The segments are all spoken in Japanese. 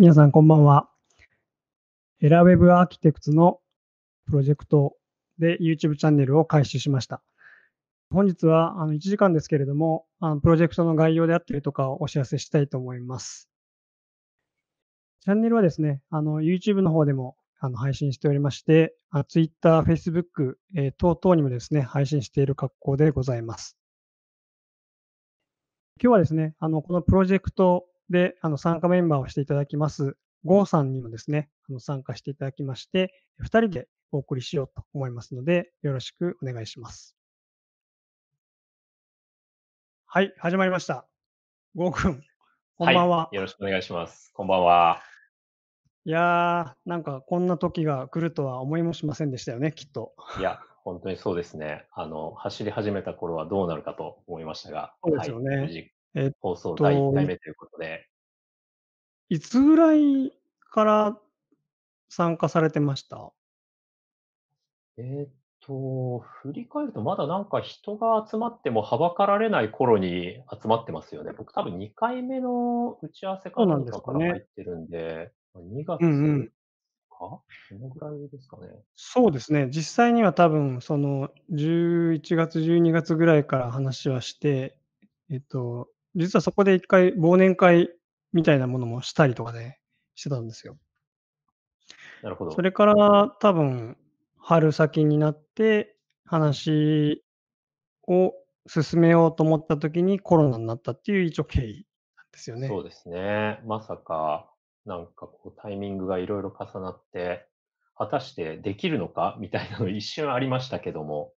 皆さん、こんばんは。エラウェブアーキテクツのプロジェクトで YouTube チャンネルを開始しました。本日はあの1時間ですけれども、あのプロジェクトの概要であったりとかをお知らせしたいと思います。チャンネルはですね、あの YouTube の方でもあの配信しておりまして、Twitter、Facebook、えー、等々にもですね、配信している格好でございます。今日はですね、あのこのプロジェクトで、あの、参加メンバーをしていただきます、ゴーさんにもですね、あの参加していただきまして、2人でお送りしようと思いますので、よろしくお願いします。はい、始まりました。ゴー君、こんばんは、はい、よろしくお願いします。こんばんは。いやー、なんかこんな時が来るとは思いもしませんでしたよね、きっと。いや、本当にそうですね。あの、走り始めた頃はどうなるかと思いましたが、そうですよね、はい、無事えっ放送第1回目ということで。いつぐらいから参加されてましたえーっと、振り返るとまだなんか人が集まってもはばかられない頃に集まってますよね。僕多分2回目の打ち合わせかなんかから入ってるんで、2月か、うんうんのぐらいですかね。そうですね。実際には多分、その11月、12月ぐらいから話はして、えっと、実はそこで一回忘年会みたいなものもしたりとかね、してたんですよ。なるほど。それから多分、春先になって話を進めようと思った時にコロナになったっていう一応経緯なんですよね。そうですね。まさか、なんかこうタイミングがいろいろ重なって、果たしてできるのかみたいなの一瞬ありましたけども、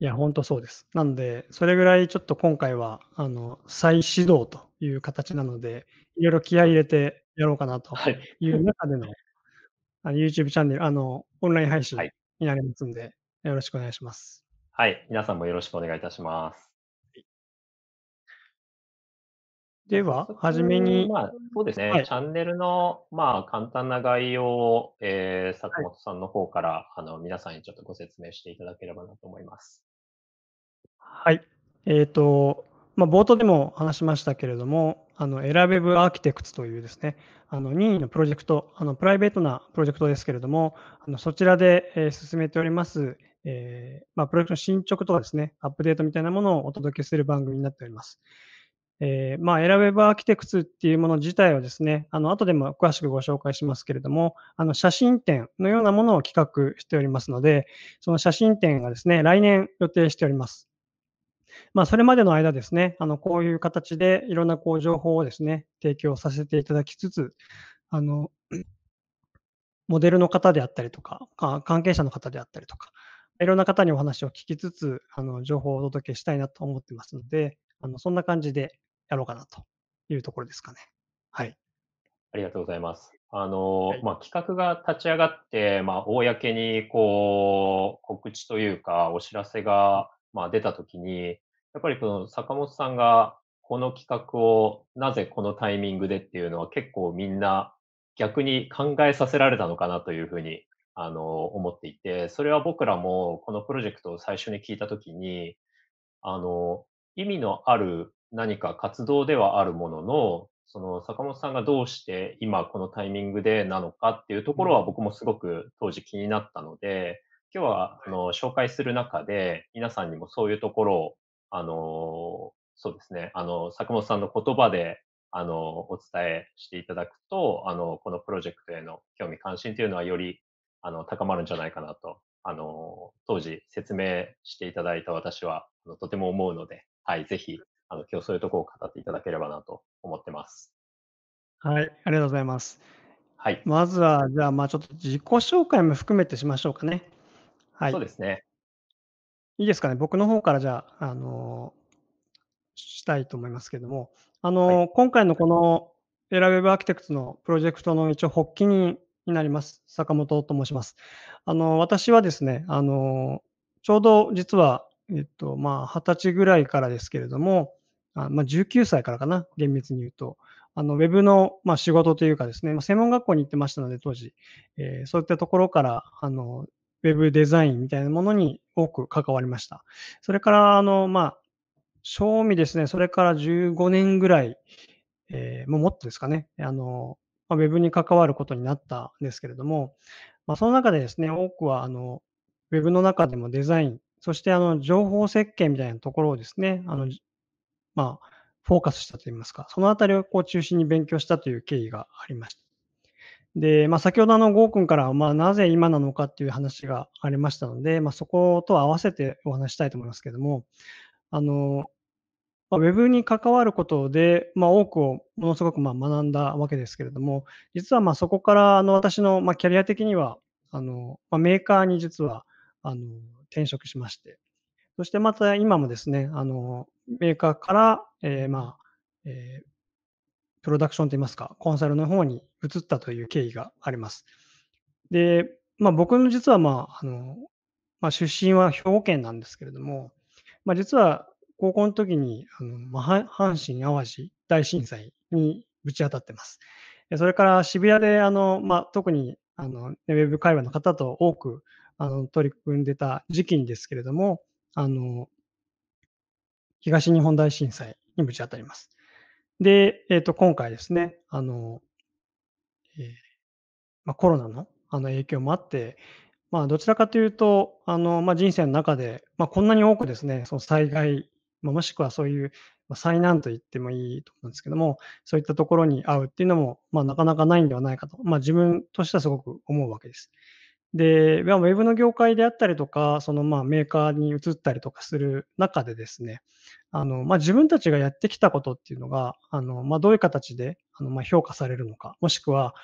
いや、ほんとそうです。なので、それぐらいちょっと今回は、あの、再始動という形なので、いろいろ気合い入れてやろうかなとい。う中での、あの、YouTube チャンネル、あの、オンライン配信になりますんで、よろしくお願いします。はい、皆さんもよろしくお願いいたします。では、はじめに。まあ、そうですね、はい、チャンネルの、まあ、簡単な概要を、えー、坂本さんの方から、はい、あの、皆さんにちょっとご説明していただければなと思います。はい。えっ、ー、と、まあ、冒頭でも話しましたけれども、あの、選べぶアーキテクツというですね、あの、任意のプロジェクト、あの、プライベートなプロジェクトですけれども、あの、そちらで、えー、進めております、えー、まあ、プロジェクトの進捗とかですね、アップデートみたいなものをお届けする番組になっております。えー、まあ、エラウェブアーキテクツっていうもの自体はですね、あの、後でも詳しくご紹介しますけれども、あの、写真展のようなものを企画しておりますので、その写真展がですね、来年予定しております。まあ、それまでの間ですね、あの、こういう形でいろんなこう情報をですね、提供させていただきつつ、あの、モデルの方であったりとか、関係者の方であったりとか、いろんな方にお話を聞きつつ、あの、情報をお届けしたいなと思ってますので、あの、そんな感じで、やろうかなというところですかね。はい。ありがとうございます。あの、はい、まあ、企画が立ち上がって、まあ、公にこう、告知というか、お知らせが、まあ、出たときに、やっぱりこの坂本さんが、この企画をなぜこのタイミングでっていうのは結構みんな逆に考えさせられたのかなというふうに、あの、思っていて、それは僕らもこのプロジェクトを最初に聞いたときに、あの、意味のある何か活動ではあるものの、その坂本さんがどうして今このタイミングでなのかっていうところは僕もすごく当時気になったので、今日はあの紹介する中で皆さんにもそういうところを、あの、そうですね、あの、坂本さんの言葉であの、お伝えしていただくと、あの、このプロジェクトへの興味関心というのはより、あの、高まるんじゃないかなと、あの、当時説明していただいた私は、あのとても思うので、はい、ぜひ、あの今日そういうところを語っていただければなと思ってます。はい、ありがとうございます。はい、まずは、じゃあ、まあちょっと自己紹介も含めてしましょうかね。はい。そうですね。いいですかね。僕の方からじゃあ、あのしたいと思いますけれども、あの、はい、今回のこのエラウェブアーキテクツのプロジェクトの一応発起人になります。坂本と申します。あの、私はですね、あの、ちょうど実は、えっと、まあ、二十歳ぐらいからですけれども、あまあ、19歳からかな、厳密に言うと、あのウェブの、まあ、仕事というかですね、まあ、専門学校に行ってましたので、当時、えー、そういったところからあのウェブデザインみたいなものに多く関わりました。それから、あの、まあ、賞味ですね、それから15年ぐらい、えー、もっとですかね、あの、まあ、ウェブに関わることになったんですけれども、まあ、その中でですね、多くは、あの、ウェブの中でもデザイン、そして、あの、情報設計みたいなところをですね、あの、まあ、フォーカスしたといいますか、そのあたりをこう中心に勉強したという経緯がありました。で、まあ、先ほどあの、ゴー君から、まあ、なぜ今なのかっていう話がありましたので、まあ、そこと合わせてお話したいと思いますけれども、あの、まあ、ウェブに関わることで、まあ、多くをものすごくまあ学んだわけですけれども、実はまあそこからあの私のまあキャリア的には、あのまあ、メーカーに実はあの転職しまして、そしてまた今もですね、あの、メーカーから、えー、まあ、えー、プロダクションといいますか、コンサルの方に移ったという経緯があります。で、まあ僕の実はまあ、あの、まあ、出身は兵庫県なんですけれども、まあ実は高校の時に、あのまあ、阪神・淡路大震災にぶち当たってます。それから渋谷で、あの、まあ、特に、あの、ウェブ会話の方と多く、あの、取り組んでた時期にですけれども、あの、東日本大震災にぶち当たります。で、えっ、ー、と、今回ですね、あの、えー、まあ、コロナのあの影響もあって、まあ、どちらかというと、あのまあ、人生の中で、まあ、こんなに多くですね、その災害、まあ、もしくはそういう、ま災難と言ってもいいと思うんですけども、そういったところに遭うっていうのも、まあ、なかなかないんではないかと、まあ、自分としてはすごく思うわけです。で、ウェブの業界であったりとか、そのまあメーカーに移ったりとかする中でですね、あのまあ、自分たちがやってきたことっていうのが、あのまあ、どういう形であのまあ評価されるのか、もしくは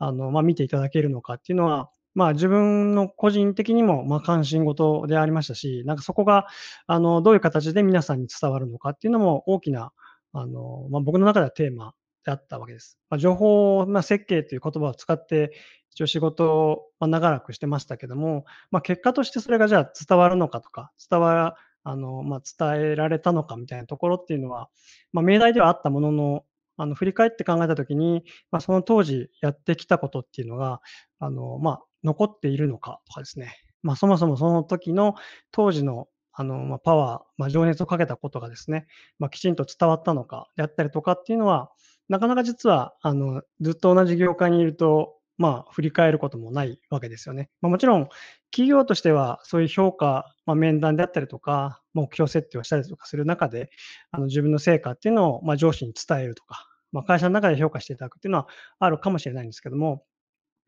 あのまあ見ていただけるのかっていうのは、まあ、自分の個人的にもまあ関心事でありましたし、なんかそこがあのどういう形で皆さんに伝わるのかっていうのも大きなあの、まあ、僕の中ではテーマあったわけです。まあ、情報、まあ、設計という言葉を使って、一応仕事を、ま長らくしてましたけども、まあ、結果としてそれがじゃあ伝わるのかとか、伝わあのまあ、伝えられたのかみたいなところっていうのは、まあ、命題ではあったものの、あの振り返って考えたときに、まあ、その当時やってきたことっていうのが、あのまあ、残っているのかとかですね、まあ、そもそもその時の当時のあの、まあ、パワー、まあ、情熱をかけたことがですね、まあ、きちんと伝わったのかであったりとかっていうのは、なかなか実は、あの、ずっと同じ業界にいると、まあ、振り返ることもないわけですよね。まあ、もちろん、企業としては、そういう評価、まあ、面談であったりとか、目標設定をしたりとかする中で、あの自分の成果っていうのを、まあ、上司に伝えるとか、まあ、会社の中で評価していただくっていうのはあるかもしれないんですけども、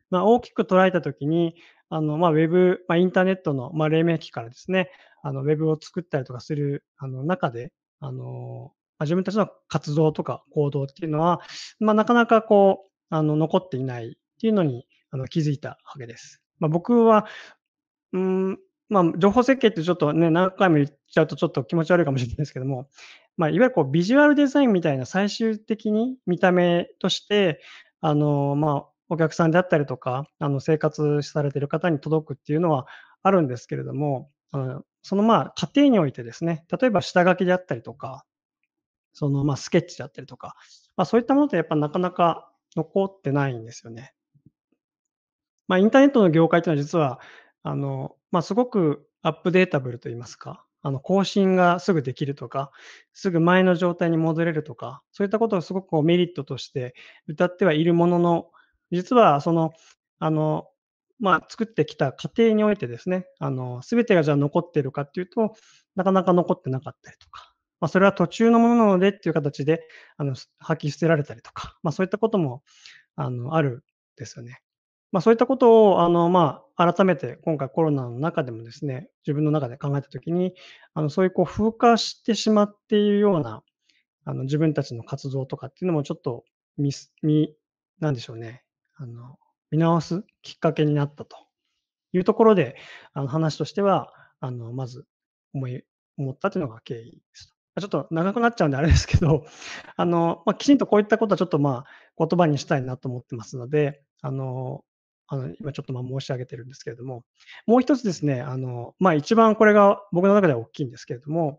まあ、大きく捉えたときに、あのまあ、ウェブ、まあ、インターネットの、まあ、黎明期からですね、あのウェブを作ったりとかするあの中で、あのまあ、自分たちの活動とか行動っていうのは、まあ、なかなかこう、あの、残っていないっていうのにあの気づいたわけです。まあ、僕は、うん、まあ、情報設計ってちょっとね、何回も言っちゃうとちょっと気持ち悪いかもしれないですけども、まあ、いわゆるこうビジュアルデザインみたいな最終的に見た目として、あの、まあ、お客さんであったりとか、あの、生活されてる方に届くっていうのはあるんですけれども、あのそのまあ、過程においてですね、例えば下書きであったりとか、その、まあ、スケッチだったりとか、まあ、そういったものってやっぱなかなか残ってないんですよね。まあ、インターネットの業界っていうのは実は、あの、まあ、すごくアップデータブルといいますか、あの、更新がすぐできるとか、すぐ前の状態に戻れるとか、そういったことをすごくこうメリットとして歌ってはいるものの、実はその、あの、まあ、作ってきた過程においてですね、あの、すべてがじゃあ残っているかっていうと、なかなか残ってなかったりとか、まあ、それは途中のものなのでっていう形で、あの、吐き捨てられたりとか、まあ、そういったことも、あの、あるんですよね。まあ、そういったことを、あの、まあ、改めて今回コロナの中でもですね、自分の中で考えたときに、あの、そういうこう、風化してしまっているような、あの、自分たちの活動とかっていうのもちょっと見、見、なんでしょうね、あの、見直すきっかけになったというところで、あの話としては、あの、まず思い、思ったというのが経緯ですちょっと長くなっちゃうんであれですけど、あの、まあ、きちんとこういったことはちょっとまあ、言葉にしたいなと思ってますので、あの、あの今ちょっとまあ申し上げてるんですけれども、もう一つですね、あの、まあ一番これが僕の中では大きいんですけれども、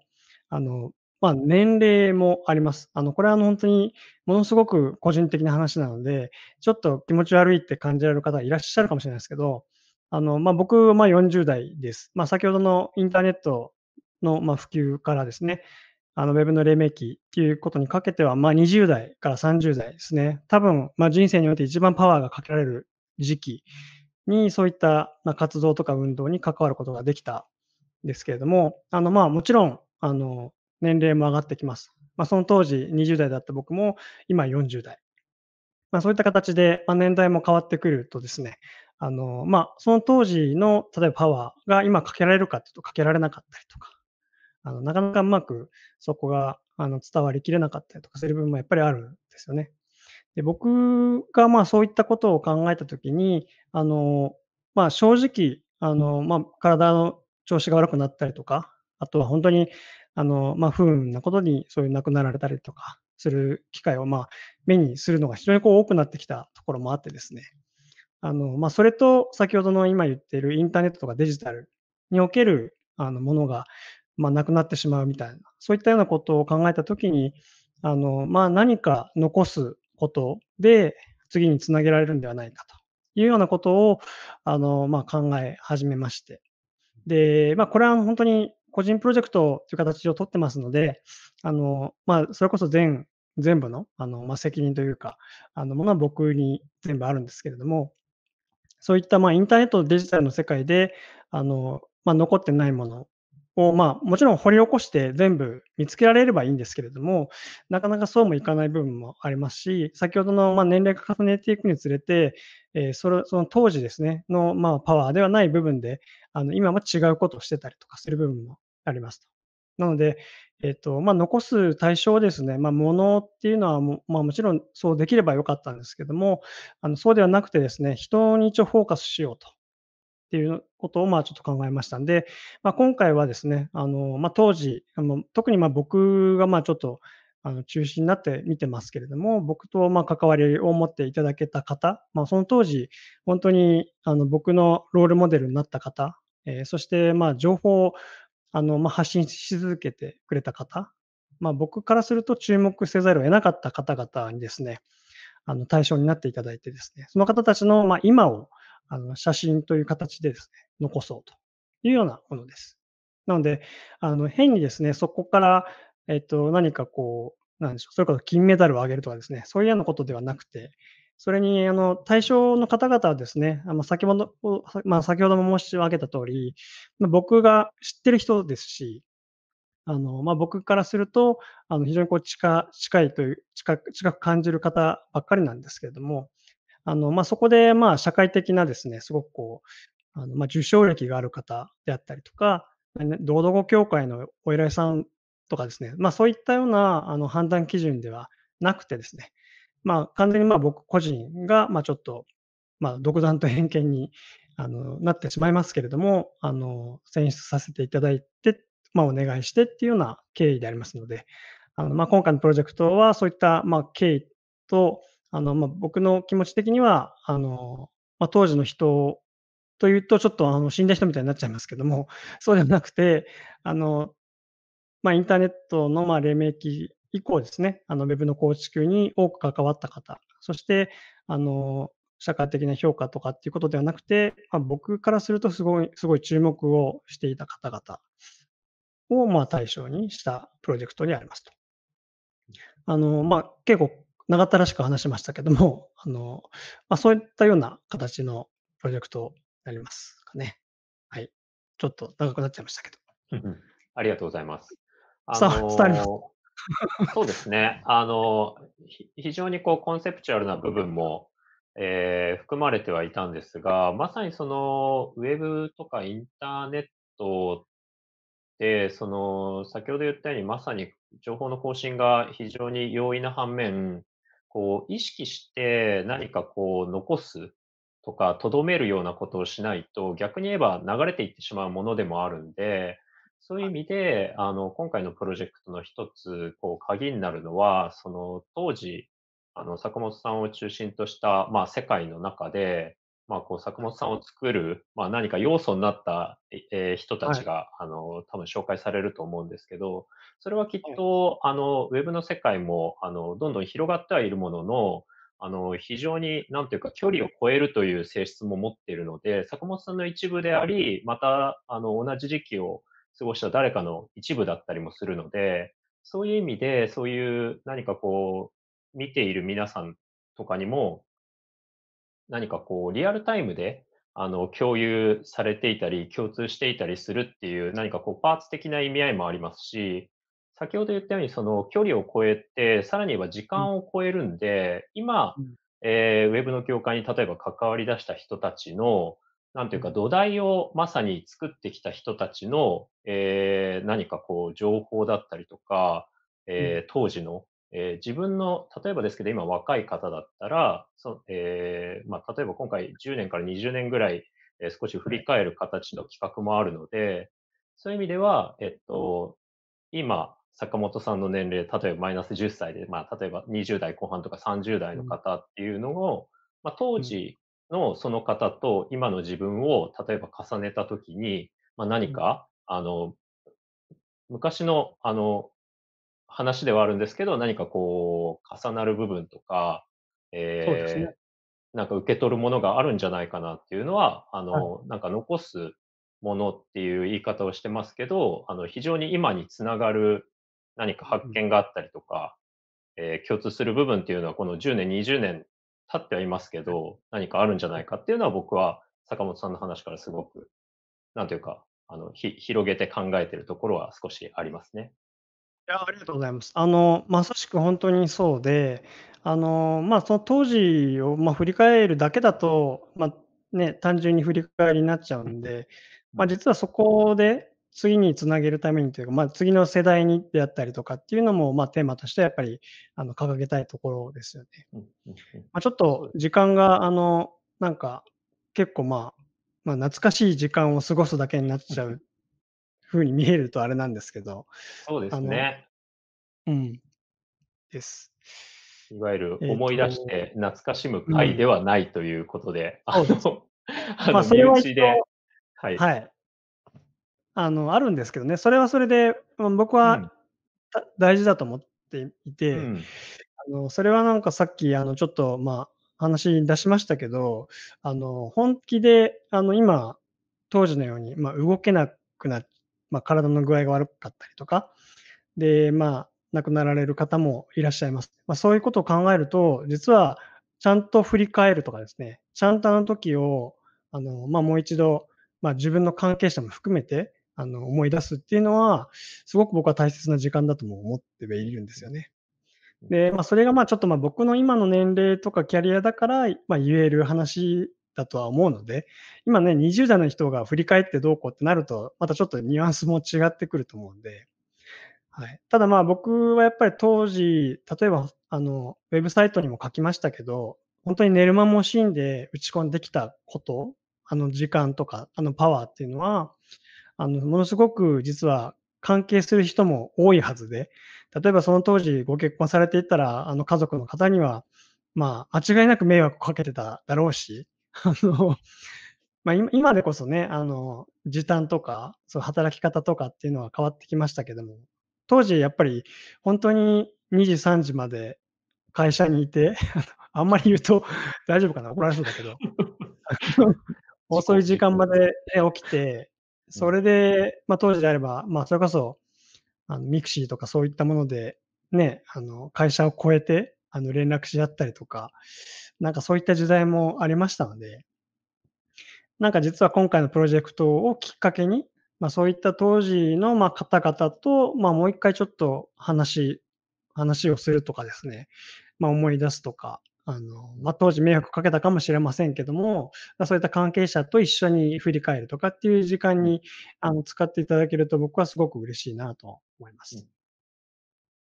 あの、まあ、年齢もあります。あの、これはあの本当にものすごく個人的な話なので、ちょっと気持ち悪いって感じられる方いらっしゃるかもしれないですけど、あの、まあ、僕、ま40代です。まあ、先ほどのインターネットの、ま普及からですね、あの、ウェブの黎明期っていうことにかけては、まあ、20代から30代ですね。多分、まあ、人生において一番パワーがかけられる時期に、そういった、まあ、活動とか運動に関わることができたんですけれども、あの、まあ、もちろん、あの、年齢も上がってきます。まあ、その当時20代だった僕も、今40代。まあ、そういった形で、まあ、年代も変わってくるとですね、あの、まあ、その当時の、例えばパワーが今かけられるかっていうとかけられなかったりとか、あのなかなかうまくそこがあの伝わりきれなかったりとかする部分もやっぱりあるんですよね。で僕がまあそういったことを考えたときに、あのまあ、正直あの、まあ、体の調子が悪くなったりとか、あとは本当にあの、まあ、不運なことにそういう亡くなられたりとかする機会を、まあ、目にするのが非常にこう多くなってきたところもあってですね、あのまあ、それと先ほどの今言っているインターネットとかデジタルにおけるあのものがまあ、なくなってしまうみたいな、そういったようなことを考えたときに、あのまあ、何か残すことで次につなげられるんではないかというようなことをあの、まあ、考え始めまして。で、まあ、これは本当に個人プロジェクトという形をとってますので、あのまあ、それこそ全全部のあの、まあ、責任というか、あのものは僕に全部あるんですけれども、そういったまあインターネット、デジタルの世界であの、まあ、残ってないものを、まあ、もちろん掘り起こして全部見つけられればいいんですけれども、なかなかそうもいかない部分もありますし、先ほどの、まあ、年齢が重ねていくにつれて、えー、それその当時ですね、の、まあ、パワーではない部分で、あの今も違うことをしてたりとかする部分もありますと。なので、えっ、ー、とまあ、残す対象ですね、まあ、ものっていうのはも,、まあ、もちろんそうできればよかったんですけども、あのそうではなくてですね、人に一応フォーカスしようとっていうことをまあちょっと考えましたんで、まあ、今回はですね、あのまあ、当時、特にまあ僕がまあちょっとあの中心になって見てますけれども、僕とま関わりを持っていただけた方、まあ、その当時、本当にあの僕のロールモデルになった方、えー、そしてま情報をあのま発信し続けてくれた方、まあ、僕からすると注目せざるを得なかった方々にですね、あの対象になっていただいてですね、その方たちのま今をあの写真という形でですね、残そうというようなものです。なので、あの変にですね、そこから、えっと、何かこう、なんでしょう、それこそ金メダルをあげるとかですね、そういうようなことではなくて、それにあの対象の方々はですね、あの先ほどまあ、先ほども申し上げた通り、まあ、僕が知ってる人ですし、あのまあ、僕からすると、あの非常にこう近近いという近、近く感じる方ばっかりなんですけれども、あの、まあ、そこで、ま社会的なですね、すごくこう、あのまあ、受賞歴がある方であったりとか、道道語協会のお偉いさんとかですね、まあ、そういったようなあの判断基準ではなくてですね、まあ、完全にま僕個人が、まちょっと、ま独断と偏見にあのなってしまいますけれども、あの選出させていただいて、まあ、お願いしてっていうような経緯でありますので、あのまあ、今回のプロジェクトはそういったまあ経緯と、あの、まあ、僕の気持ち的には、あの、まあ、当時の人というと、ちょっとあの死んだ人みたいになっちゃいますけども、そうではなくて、あの、まあ、インターネットのまあ黎明期以降ですね、あの、ウェブの構築に多く関わった方、そして、あの、社会的な評価とかっていうことではなくて、まあ、僕からするとすごい、すごい注目をしていた方々をまあ対象にしたプロジェクトにありますと。あの、まあ、結構長ったらしく話しましたけども、あの、まあ、そういったような形のプロジェクトになりますかね。はい。ちょっと長くなっちゃいましたけど。ありがとうございます。あのー、そうですね。あの非常にこうコンセプチュアルな部分も、えー、含まれてはいたんですが、まさにそのウェブとかインターネットで、その先ほど言ったようにまさに情報の更新が非常に容易な反面、こう、意識して何かこう、残すとか、とどめるようなことをしないと、逆に言えば流れていってしまうものでもあるんで、そういう意味で、あの、今回のプロジェクトの一つ、こう、鍵になるのは、その、当時、あの、坂本さんを中心とした、まあ、世界の中で、まあ、こう作物さんを作る、まあ、何か要素になった、えー、人たちが、はい、あの多分紹介されると思うんですけどそれはきっと、はい、あのウェブの世界もあのどんどん広がってはいるもののあの非常に何ていうか距離を超えるという性質も持っているので作物さんの一部でありまたあの同じ時期を過ごした誰かの一部だったりもするのでそういう意味でそういう何かこう見ている皆さんとかにも何かこう、リアルタイムで、あの、共有されていたり、共通していたりするっていう、何かこう、パーツ的な意味合いもありますし、先ほど言ったように、その、距離を超えて、さらには時間を超えるんで、今、えウェブの業界に例えば関わり出した人たちの、なんていうか、土台をまさに作ってきた人たちの、え何かこう、情報だったりとか、え当時のえー、自分の、例えばですけど、今若い方だったら、そえー、まあ、例えば今回10年から20年ぐらい、えー、少し振り返る形の企画もあるので、そういう意味では、えっと、今、坂本さんの年齢、例えばマイナス10歳で、まあ、例えば20代後半とか30代の方っていうのを、まあ、当時のその方と今の自分を、例えば重ねたときに、まあ、何か、あの、昔の、あの、話ではあるんですけど、何かこう、重なる部分とか、えー、ね、なんか受け取るものがあるんじゃないかなっていうのは、あの、はい、なんか残すものっていう言い方をしてますけど、あの、非常に今につながる何か発見があったりとか、うん、えー、共通する部分っていうのは、この10年、20年経ってはいますけど、何かあるんじゃないかっていうのは僕は坂本さんの話からすごく、なんというか、あの、ひ、広げて考えてるところは少しありますね。や、ありがとうございます。あの、まさしく本当にそうで、あの、まあ、その当時を、まあ、振り返るだけだと、まあ、ね、単純に振り返りになっちゃうんで、まあ、実はそこで次につなげるためにというか、まあ、次の世代にであったりとかっていうのも、まあ、テーマとしてやっぱりあの掲げたいところですよね。まあ、ちょっと時間が、あの、なんか結構まあ、まあ、懐かしい時間を過ごすだけになっちゃうふうに見えるとあれなんですけど。そうですね。うん。です。いわゆる思い出して懐かしむ回ではないということで、えーとうん、あの、あ身内で、はい、はい。あの、あるんですけどね、それはそれで、まあ、僕は、うん、大事だと思っていて、うん、あのそれはなんかさっき、あの、ちょっと、まあ、話出しましたけど、あの、本気で、あの、今、当時のように、まあ、動けなくなっまあ、体の具合が悪かったりとか、で、まあ、亡くなられる方もいらっしゃいます。まあ、そういうことを考えると、実は、ちゃんと振り返るとかですね、ちゃんとあの時を、あの、まあ、もう一度、まあ、自分の関係者も含めて、あの、思い出すっていうのは、すごく僕は大切な時間だとも思っているんですよね。で、まあ、それがまあ、ちょっとまあ、僕の今の年齢とかキャリアだから、まあ、言える話だとは思うので、今ね、20代の人が振り返ってどうこうってなると、またちょっとニュアンスも違ってくると思うんで、はい、ただまあ僕はやっぱり当時、例えばあのウェブサイトにも書きましたけど、本当に寝る間も惜しんで打ち込んできたこと、あの時間とか、あのパワーっていうのは、あのものすごく実は関係する人も多いはずで、例えばその当時ご結婚されていたら、あの家族の方には、まあ、間違いなく迷惑をかけてただろうし、あの、まあ、今でこそね、あの、時短とか、そう働き方とかっていうのは変わってきましたけども、当時やっぱり本当に2時、3時まで会社にいて、あんまり言うと大丈夫かな怒られそうだけど、遅い時間まで、ね、起きて、それで、まあ、当時であれば、まあ、それこそあのミクシーとかそういったもので、ね、あの会社を超えてあの連絡し合ったりとか、なんかそういった時代もありましたので、なんか実は今回のプロジェクトをきっかけに、まあ、そういった当時のま方々と、まあ、もう一回ちょっと話、話をするとかですね、まあ、思い出すとか、あの、まあ、当時迷惑かけたかもしれませんけども、そういった関係者と一緒に振り返るとかっていう時間に、あの、使っていただけると僕はすごく嬉しいなと思います。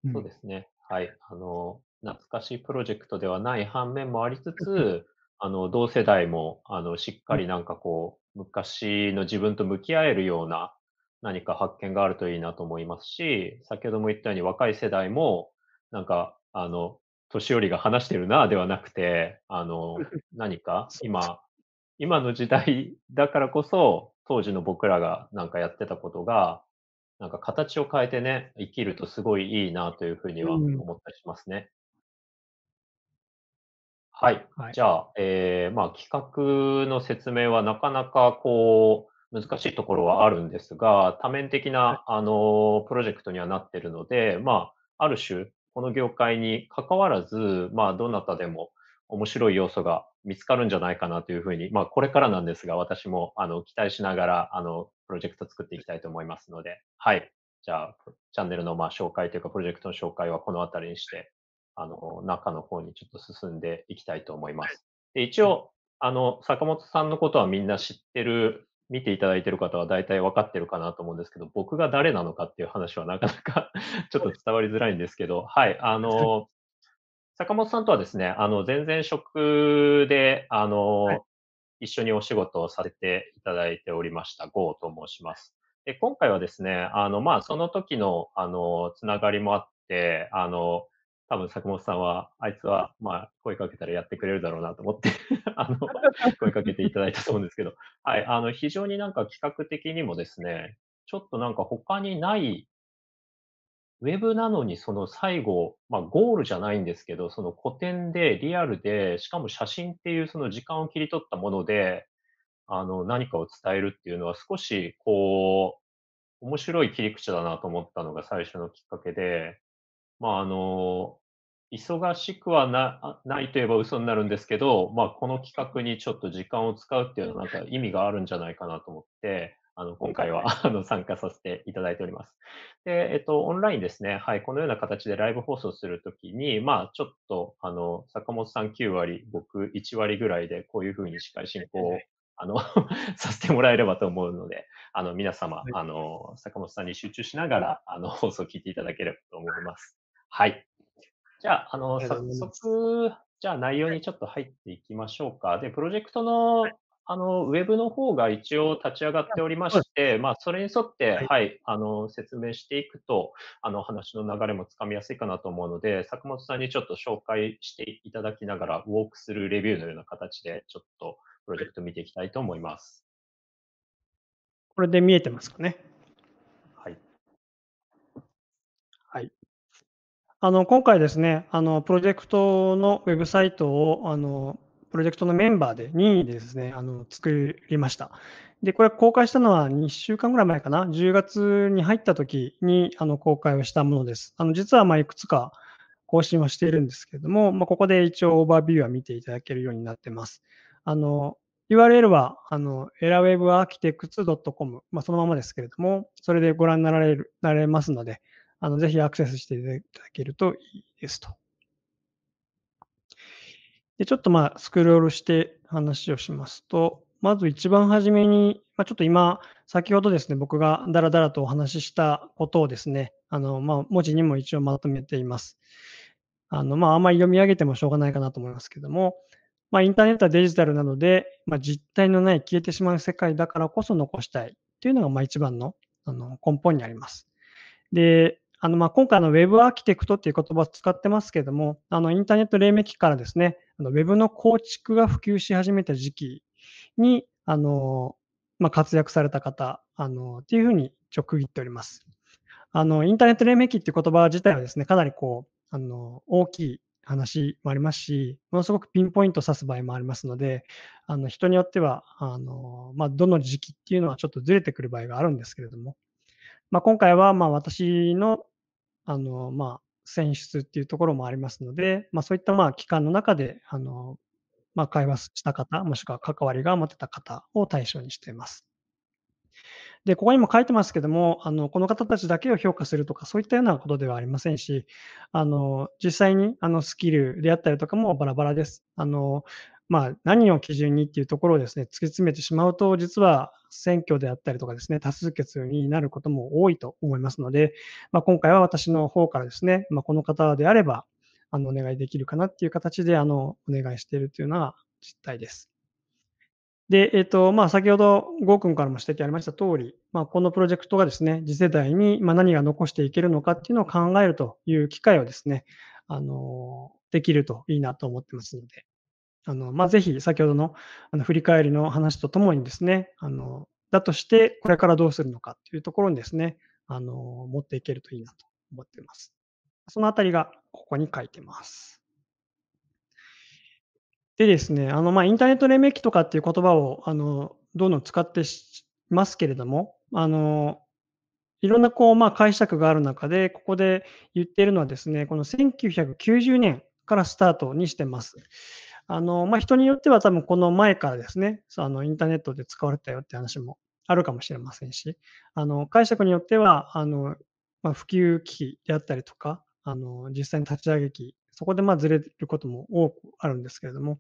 うん、そうですね。はい。あの、懐かしいプロジェクトではない反面もありつつ、あの同世代もあのしっかりなんかこう、昔の自分と向き合えるような何か発見があるといいなと思いますし、先ほども言ったように若い世代も、なんか、あの、年寄りが話してるな、ではなくて、あの、何か今、今の時代だからこそ、当時の僕らがなんかやってたことが、なんか形を変えてね、生きるとすごいいいなというふうには思ったりしますね。はい。はい、じゃあ、えー、まあ、企画の説明はなかなかこう、難しいところはあるんですが、多面的な、あの、プロジェクトにはなってるので、まあ、ある種、この業界に関わらず、まあ、どなたでも面白い要素が見つかるんじゃないかなというふうに、まあ、これからなんですが、私も、あの、期待しながら、あの、プロジェクト作っていきたいと思いますので、はい。じゃあ、チャンネルの、まあ、紹介というか、プロジェクトの紹介はこの辺りにして、あの、中の方にちょっと進んでいきたいと思います。で一応、あの、坂本さんのことはみんな知ってる、見ていただいてる方は大体分かってるかなと思うんですけど、僕が誰なのかっていう話はなかなか ちょっと伝わりづらいんですけど、はい、あの、坂本さんとはですね、あの、全然職で、あの、はい、一緒にお仕事をされていただいておりました、ゴーと申します。で、今回はですね、あの、まあ、その時の、あの、つながりもあって、あの、多分坂本さんは、あいつは、まあ、声かけたらやってくれるだろうなと思って あの、声かけていただいたと思うんですけど、はい、あの、非常になんか企画的にもですね、ちょっとなんか他にない、ウェブなのにその最後、まあ、ゴールじゃないんですけど、その古典で、リアルで、しかも写真っていうその時間を切り取ったもので、あの、何かを伝えるっていうのは少し、こう、面白い切り口だなと思ったのが最初のきっかけで、まあ、あの、忙しくはなないといえば嘘になるんですけど、まあ、この企画にちょっと時間を使うっていうのはなんか意味があるんじゃないかなと思って、あの、今回は、あの、参加させていただいております。で、えっと、オンラインですね。はい、このような形でライブ放送するときに、まあ、ちょっと、あの、坂本さん9割、僕1割ぐらいで、こういうふうに司会進行を、あの、させてもらえればと思うので、あの、皆様、あの、坂本さんに集中しながら、あの、放送を聞いていただければと思います。はい。じゃあ、あの、あ早速、じゃあ内容にちょっと入っていきましょうか。で、プロジェクトの、はい、あの、ウェブの方が一応立ち上がっておりまして、まあ、それに沿って、はい、はい、あの、説明していくと、あの、話の流れもつかみやすいかなと思うので、坂本さんにちょっと紹介していただきながら、ウォークスルーレビューのような形で、ちょっと、プロジェクト見ていきたいと思います。これで見えてますかね。あの今回ですね、あのプロジェクトのウェブサイトをあのプロジェクトのメンバーで任意でですね、あの作りました。で、これ公開したのは2週間ぐらい前かな、10月に入った時にあの公開をしたものです。あの実はまいくつか更新はしているんですけれども、まあ、ここで一応オーバービューは見ていただけるようになってます。あの URL はあの e r a w ブ v e a r c h i t e c t s c o m まあ、そのままですけれども、それでご覧になられるなれますので、あの、ぜひアクセスしていただけるといいですと。で、ちょっとまあ、スクロールして話をしますと、まず一番初めに、まあ、ちょっと今、先ほどですね、僕がだらだらとお話ししたことをですね、あの、まあ、文字にも一応まとめています。あの、まあ、あんまり読み上げてもしょうがないかなと思いますけども、まあ、インターネットはデジタルなので、まあ、実体のない消えてしまう世界だからこそ残したいというのが、まあ、一番のあの根本にあります。で、あのまあ今回の Web アーキテクトっていう言葉を使ってますけども、あのインターネット黎明期からですね、Web の構築が普及し始めた時期に、あのまあ、活躍された方あのっていうふうに直応っております。あのインターネット黎明期っていう言葉自体はですね、かなりこうあの大きい話もありますし、ものすごくピンポイント指す場合もありますので、あの人によっては、あのまあ、どの時期っていうのはちょっとずれてくる場合があるんですけれども、まあ、今回はまあ私のあの、まあ、選出っていうところもありますので、まあ、そういったまあ期間の中で、あの、まあ、会話した方、もしくは関わりが持てた方を対象にしています。で、ここにも書いてますけども、あの、この方たちだけを評価するとか、そういったようなことではありませんし、あの、実際に、あの、スキルであったりとかもバラバラです。あの、まあ、何を基準にっていうところをですね、突き詰めてしまうと、実は、選挙であったりとかですね、多数決になることも多いと思いますので、まあ、今回は私の方からですね、まあ、この方であれば、あの、お願いできるかなっていう形で、あの、お願いしているというのが実態です。で、えっ、ー、と、まあ、先ほど、ゴー君からも指摘ありました通り、まあ、このプロジェクトがですね、次世代に、ま何が残していけるのかっていうのを考えるという機会をですね、あの、できるといいなと思ってますので、あの、まあ、ぜひ先ほどのあの振り返りの話とともにですね、あの、だとしてこれからどうするのかというところにですね、あの、持っていけるといいなと思っています。そのあたりがここに書いてます。でですね、あの、まあ、インターネット連盟期とかっていう言葉を、あの、どんどん使ってますけれども、あの、いろんなこう、まあ、解釈がある中で、ここで言っているのはですね、この1990年からスタートにしてます。あの、まあ、人によっては多分この前からですね、あの、インターネットで使われたよって話もあるかもしれませんし、あの、解釈によっては、あの、まあ、普及機器であったりとか、あの、実際に立ち上げ機、そこでまあずれることも多くあるんですけれども、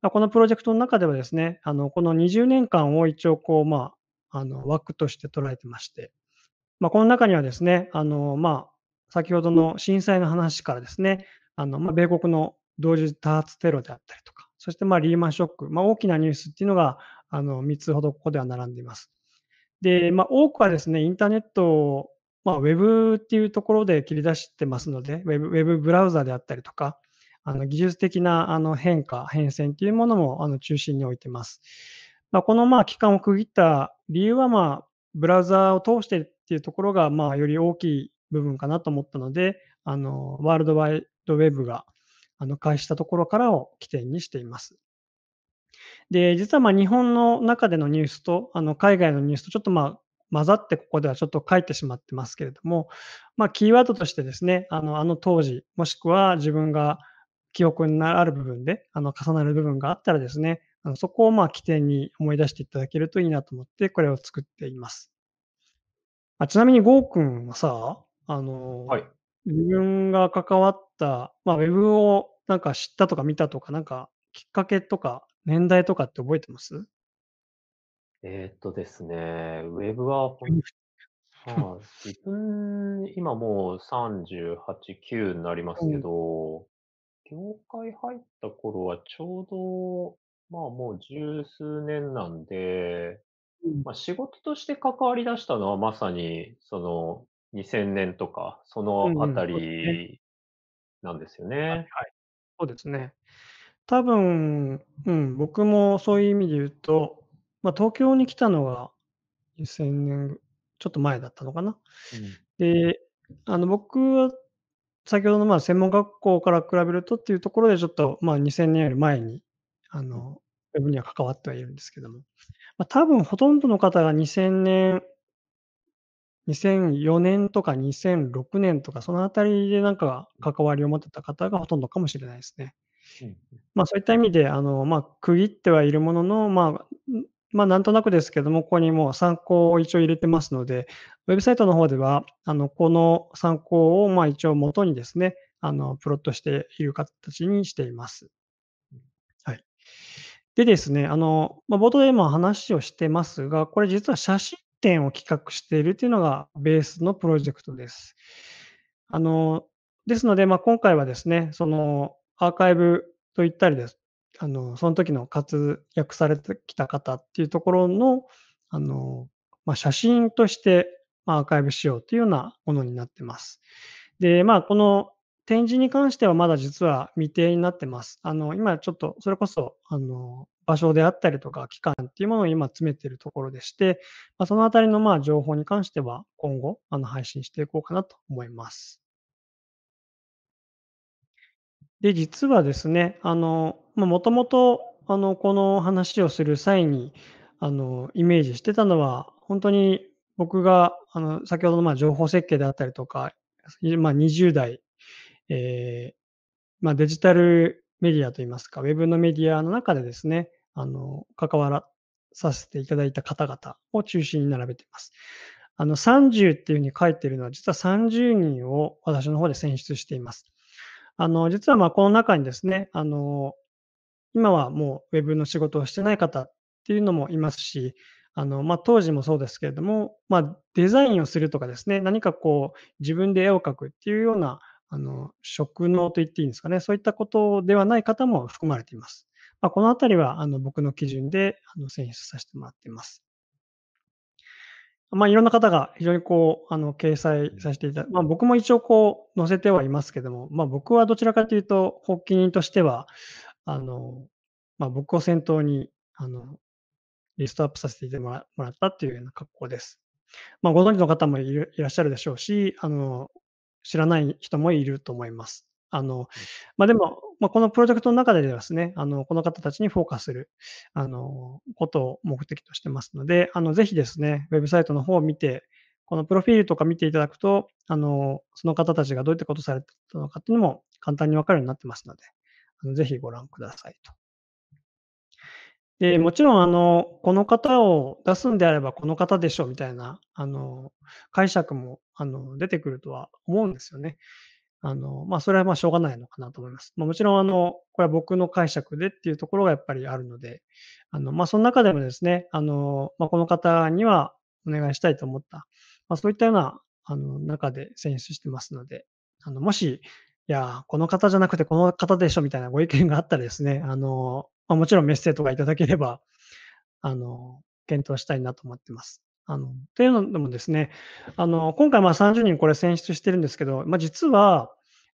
まあ、このプロジェクトの中ではですね、あの、この20年間を一応こう、まあ、あの、枠として捉えてまして、まあ、この中にはですね、あの、まあ、先ほどの震災の話からですね、あの、まあ、米国の同時多発テロであったりとか、そしてまあリーマンショック、まあ、大きなニュースっていうのがあの3つほどここでは並んでいます。で、まあ、多くはですね、インターネットを、まあ、ウェブっていうところで切り出してますので、ウェブウェブブラウザであったりとか、あの技術的なあの変化、変遷というものもあの中心に置いてます。まあ、このまあ期間を区切った理由は、まあ、ブラウザを通してっていうところが、まあ、より大きい部分かなと思ったので、あのワールドワイドウェブがあの開始したところからを起点にしています。で、実はま日本の中でのニュースとあの海外のニュースとちょっとまあ混ざってここではちょっと書いてしまってますけれども、まあ、キーワードとしてですね、あのあの当時、もしくは自分が記憶になる部分であの重なる部分があったらですね、あのそこをまあ起点に思い出していただけるといいなと思って、これを作っています。あちなみに、ゴー君はさ、あの、はい、自分が関わった、まあ、ウェブをなんか知ったとか見たとか、なんかきっかけとか、年代とかって覚えてますえーっとですね、ウェブはまあ、自分、今もう38、9になりますけど、業界入った頃はちょうど、まあもう十数年なんで、まあ、仕事として関わり出したのはまさに、その、2000年とか、そのあたですね。りなんですよはいね。はい。そうですね。多分、うん、僕もそういう意味で言うと、ま、あ、東京に来たのが2000年ちょっと前だったのかな。うん。で、あの、僕は先ほどの、ま、あ専門学校から比べるとっていうところでちょっと、ま、2000年より前に、あうん。の、ウェブには関わってはいるんですけども、ま、多分ほとんどの方が2000年2004年とか2006年とか、そのあたりでなんか関わりを持ってた方がほとんどかもしれないですね。うん、まあ、そういった意味で、あのまあ、区切ってはいるものの、まあ、まあ、なんとなくですけども、ここにもう参考を一応入れてますので、ウェブサイトの方では、あのこの参考をまあ一応元にですね、あのプロットしている形にしています。はい。でですね、あのまあ、冒頭でも話をしてますが、これ実は写真展を企画しているというのがベースのプロジェクトです。あのですので、まあ、今回はですね、そのアーカイブといったりです、あのその時の活躍されてきた方っていうところのあの、まあ、写真としてアーカイブしようというようなものになってます。で、まあ、この展示に関してはまだ実は未定になってます。あの、今ちょっと、それこそ、あの、場所であったりとか、期間っていうものを今詰めてるところでして、まあ、そのあたりの、まあ、情報に関しては、今後、あの、配信していこうかなと思います。で、実はですね、あの、もともと、あの、この話をする際に、あの、イメージしてたのは、本当に僕が、あの、先ほどの、まあ、情報設計であったりとか、まあ、20代えー、まあ、デジタルメディアといいますか、ウェブのメディアの中でですね、あの、関わらさせていただいた方々を中心に並べています。あの、30っていうふうに書いてるのは、実は30人を私の方で選出しています。あの、実はまあ、この中にですね、あの、今はもうウェブの仕事をしてない方っていうのもいますし、あの、まあ、当時もそうですけれども、まあ、デザインをするとかですね、何かこう、自分で絵を描くっていうようなあの、職能と言っていいんですかね、そういったことではない方も含まれています。まあ、このあたりは、あの、僕の基準で、あの、選出させてもらっています。まあ、いろんな方が非常にこう、あの、掲載させていただまあ、僕も一応こう、載せてはいますけども、まあ、僕はどちらかというと、発起人としては、あの、まあ、僕を先頭に、あの、リストアップさせてもらったっていうような格好です。まあ、ご存知の方もいらっしゃるでしょうし、あの、知らない人もいると思います。あの、まあ、でも、まあ、このプロジェクトの中でですね、あの、この方たちにフォーカスする、あの、ことを目的としてますので、あの、ぜひですね、ウェブサイトの方を見て、このプロフィールとか見ていただくと、あの、その方たちがどういったことされてたのかっていうのも簡単にわかるようになってますので、あのぜひご覧くださいとで、もちろん、あの、この方を出すんであればこの方でしょみたいな、あの、解釈も、あの、出てくるとは思うんですよね。あの、まあ、それはまあ、しょうがないのかなと思います。まあ、もちろん、あの、これは僕の解釈でっていうところがやっぱりあるので、あの、まあ、その中でもですね、あの、まあ、この方にはお願いしたいと思った、まあ、そういったような、あの、中で選出してますので、あの、もし、いや、この方じゃなくてこの方でしょみたいなご意見があったらですね、あの、まあ、もちろんメッセージとかいただければ、あの、検討したいなと思ってます。あの、というのもですね、あの、今回まあ30人これ選出してるんですけど、まあ、実は、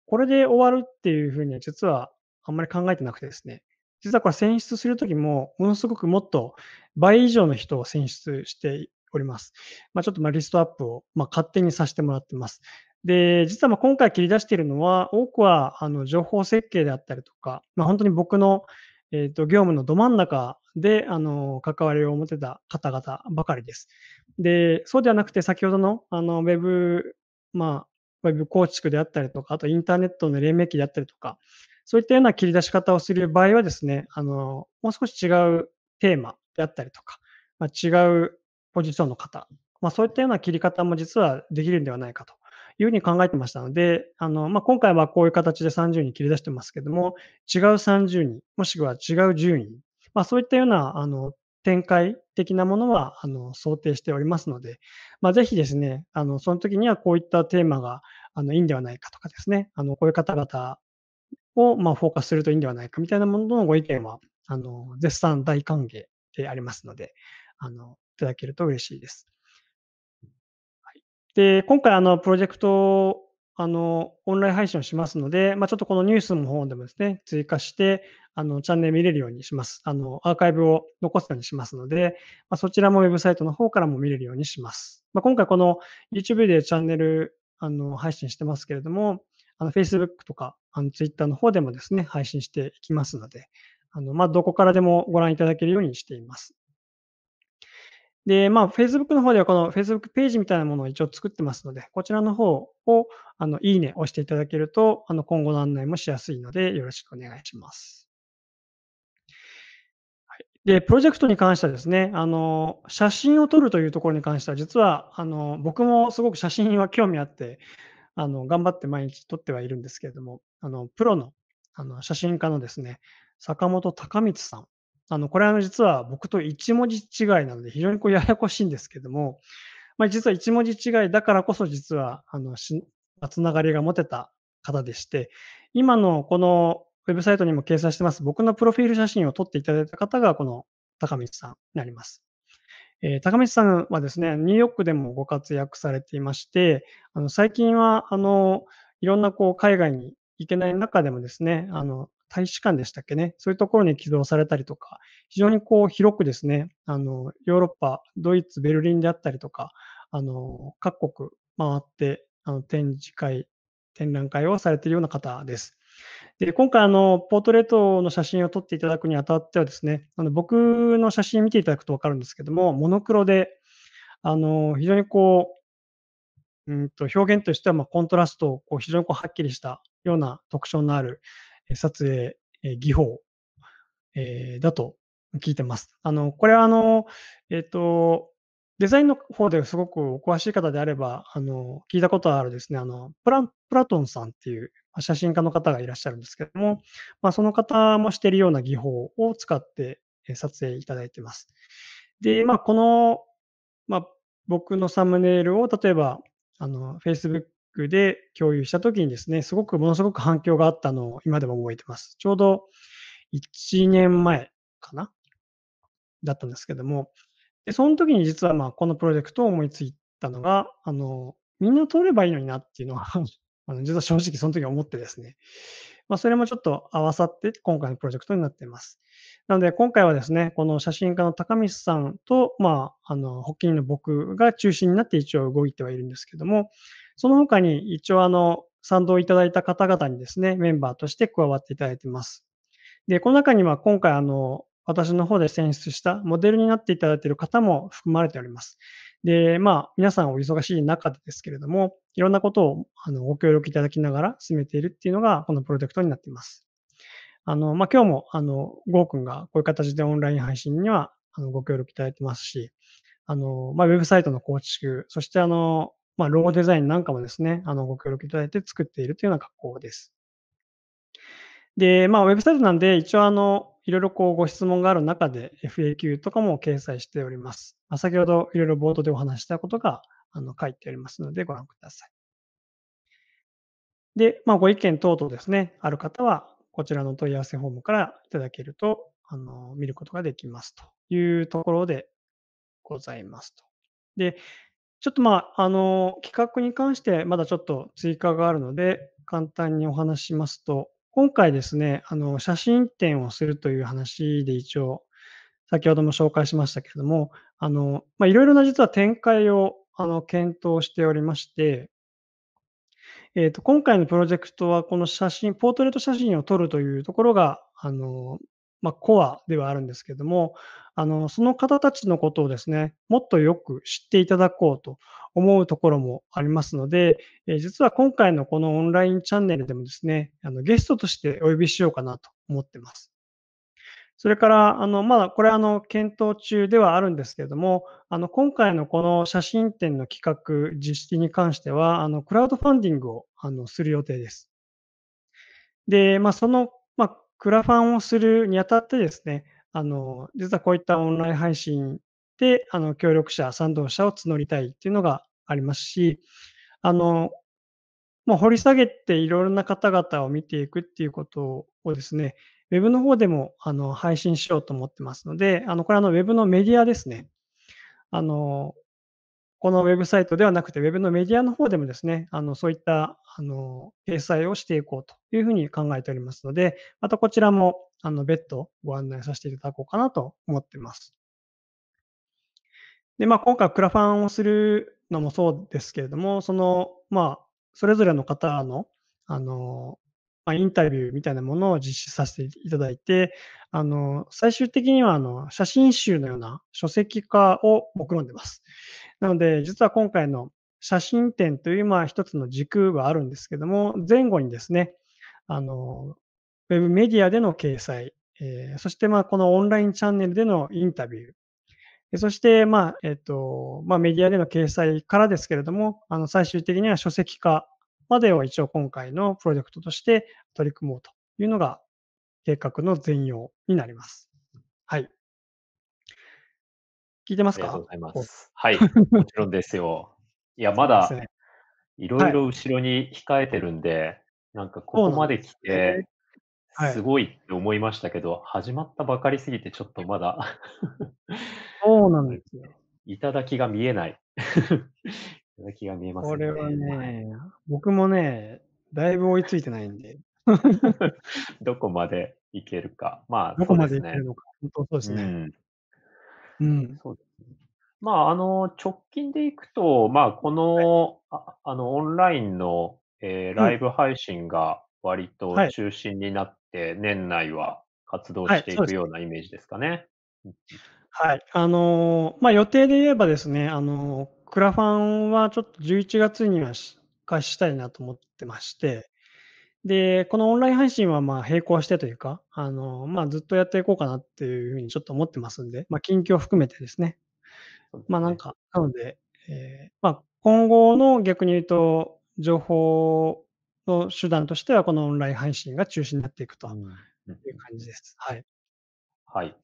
これで終わるっていうふうには実はあんまり考えてなくてですね、実はこれ選出するときも、ものすごくもっと倍以上の人を選出しております。まあ、ちょっとまリストアップをま勝手にさせてもらってます。で、実はま今回切り出しているのは、多くはあの情報設計であったりとか、まあ、本当に僕のえっ、ー、と、業務のど真ん中で、あの、関わりを持てた方々ばかりです。で、そうではなくて、先ほどの、あの、ウェブ、まあ、ウェブ構築であったりとか、あとインターネットの黎明期であったりとか、そういったような切り出し方をする場合はですね、あの、もう少し違うテーマであったりとか、まあ、違うポジションの方、まあ、そういったような切り方も実はできるんではないかというふうに考えてましたので、あの、まあ、今回はこういう形で30人切り出してますけども、違う30人、もしくは違う10人、まあ、そういったような、あの、展開的なものは、あの、想定しておりますので、まあ、ぜひですね、あの、その時にはこういったテーマが、あの、いいんではないかとかですね、あの、こういう方々を、まあ、フォーカスするといいんではないかみたいなもののご意見は、あの、絶賛大歓迎でありますので、あの、いただけると嬉しいです。で、今回、あの、プロジェクト、あの、オンライン配信をしますので、まあ、ちょっとこのニュースの方でもですね、追加して、あの、チャンネル見れるようにします。あの、アーカイブを残すようにしますので、まあ、そちらもウェブサイトの方からも見れるようにします。まあ、今回、この YouTube でチャンネル、あの、配信してますけれども、あの、Facebook とか、あの、Twitter の方でもですね、配信していきますので、あの、まあ、どこからでもご覧いただけるようにしています。で、まあ、Facebook の方ではこの Facebook ページみたいなものを一応作ってますので、こちらの方を、あの、いいね押していただけると、あの、今後の案内もしやすいので、よろしくお願いします。で、プロジェクトに関してはですね、あの、写真を撮るというところに関しては、実は、あの、僕もすごく写真は興味あって、あの、頑張って毎日撮ってはいるんですけれども、あの、プロの、あの、写真家のですね、坂本隆光さんあの、これは実は僕と一文字違いなので非常にこうややこしいんですけども、まあ、実は一文字違いだからこそ実は、あの、つながりが持てた方でして、今のこのウェブサイトにも掲載してます、僕のプロフィール写真を撮っていただいた方が、この高道さんになります。えー、高道さんはですね、ニューヨークでもご活躍されていまして、あの最近は、あの、いろんなこう海外に行けない中でもですね、あの、大使館でしたっけね、そういうところに寄贈されたりとか、非常にこう広くですね、あの、ヨーロッパ、ドイツ、ベルリンであったりとか、あの、各国回って、あの、展示会、展覧会をされているような方です。で、今回、あの、ポートレートの写真を撮っていただくにあたってはですね、あの僕の写真見ていただくと分かるんですけども、モノクロで、あの、非常にこう、うんと表現としては、まコントラストをこう非常にこうはっきりしたような特徴のある撮影技法、えだと聞いてます。あの、これはあの、えっ、と、デザインの方ですごくお詳しい方であれば、あの、聞いたことあるですね、あの、プラプラトンさんっていう写真家の方がいらっしゃるんですけども、まあ、その方もしているような技法を使って撮影いただいてます。で、まあ、この、まあ、僕のサムネイルを例えば、あの、Facebook クで共有した時にですね、すごく、ものすごく反響があったのを今でも覚えてます。ちょうど1年前かなだったんですけども、でその時に実はまあこのプロジェクトを思いついたのが、あの、みんな通ればいいのになっていうのは あの実は正直その時思ってですね、まあ、それもちょっと合わさって今回のプロジェクトになっています。なので今回はですね、この写真家の高見さんと、まあ、あの、の僕が中心になって一応動いてはいるんですけども、その他に一応あの、賛同いただいた方々にですね、メンバーとして加わっていただいています。で、この中には今回あの、私の方で選出したモデルになっていただいている方も含まれております。で、まあ、皆さんお忙しい中でですけれども、いろんなことをあのご協力いただきながら進めているっていうのが、このプロジェクトになっています。あの、まあ、今日も、あの、ゴー君がこういう形でオンライン配信には、あの、ご協力いただいてますし、あの、まあ、ウェブサイトの構築、そして、あの、まあ、ロゴデザインなんかもですね、あの、ご協力いただいて作っているというような格好です。で、まあ、ウェブサイトなんで、一応、あの、いろいろこうご質問がある中で FAQ とかも掲載しております。まあ、先ほどいろいろ冒頭でお話したことがあの書いておりますのでご覧ください。で、まあ、ご意見等々ですね、ある方はこちらの問い合わせフォームからいただけるとあの見ることができますというところでございますと。で、ちょっとまあ、あの、企画に関してまだちょっと追加があるので、簡単にお話しますと、今回ですね、あの、写真展をするという話で一応、先ほども紹介しましたけれども、あの、まあ、いろいろな実は展開を、あの、検討しておりまして、えっ、ー、と、今回のプロジェクトは、この写真、ポートレート写真を撮るというところが、あの、まあ、コアではあるんですけども、あの、その方たちのことをですね、もっとよく知っていただこうと思うところもありますので、え実は今回のこのオンラインチャンネルでもですね、あのゲストとしてお呼びしようかなと思ってます。それから、あの、まだこれあの、検討中ではあるんですけれども、あの、今回のこの写真展の企画、実施に関しては、あの、クラウドファンディングをあのする予定です。で、まあ、そのクラファンをするにあたってですね、あの、実はこういったオンライン配信で、あの、協力者、賛同者を募りたいっていうのがありますし、あの、もう掘り下げていろいろな方々を見ていくっていうことをですね、ウェブの方でもあの配信しようと思ってますので、あのこれあのウェブのメディアですね。あのこのウェブサイトではなくて、ウェブのメディアの方でもですね、あのそういったあの掲載をしていこうというふうに考えておりますので、またこちらもあの別途ご案内させていただこうかなと思っています。で、まあ、今回クラファンをするのもそうですけれども、その、まあ、それぞれの方の、あの、まあ、インタビューみたいなものを実施させていただいて、あの、最終的には、あの、写真集のような書籍化を目論んでます。なので、実は今回の写真展という、まあ、一つの軸があるんですけども、前後にですね、あの、ウェブメディアでの掲載、えー、そして、まあ、このオンラインチャンネルでのインタビュー、そして、まあ、えっ、と、まあ、メディアでの掲載からですけれども、あの、最終的には書籍化までを一応今回のプロジェクトとして取り組もうというのが計画の全容になります。はい。聞いてますかありがとうございます。はい、もちろんですよ。いや、まだいろいろ後ろに控えてるんで、はい、なんかここまで来て、すごいって思いましたけど、はい、始まったばかりすぎて、ちょっとまだ そうなんですよ。いただきが見えない続きが見えますね。これはね、僕もね、だいぶ追いついてないんで。どこまでいけるか。まあ、どこまでいけるのか。本当そうですね。うん。そうですね。まあ、あの、直近でいくと、まあ、この、あの、オンラインの、えー、ライブ配信が割と中心になって、年内は活動していくようなイメージですかね。はい、あのまあ、予定で言えばですね、あのクラファンはちょっと11月には開始したいなと思ってまして、で、このオンライン配信はまあ並行してというか、あの、まあずっとやっていこうかなっていうふうにちょっと思ってますんで、まあ近況含めてですね。まあなんか、なので、えー、まあ今後の逆に言うと、情報の手段としてはこのオンライン配信が中心になっていくという感じです。はい。はい。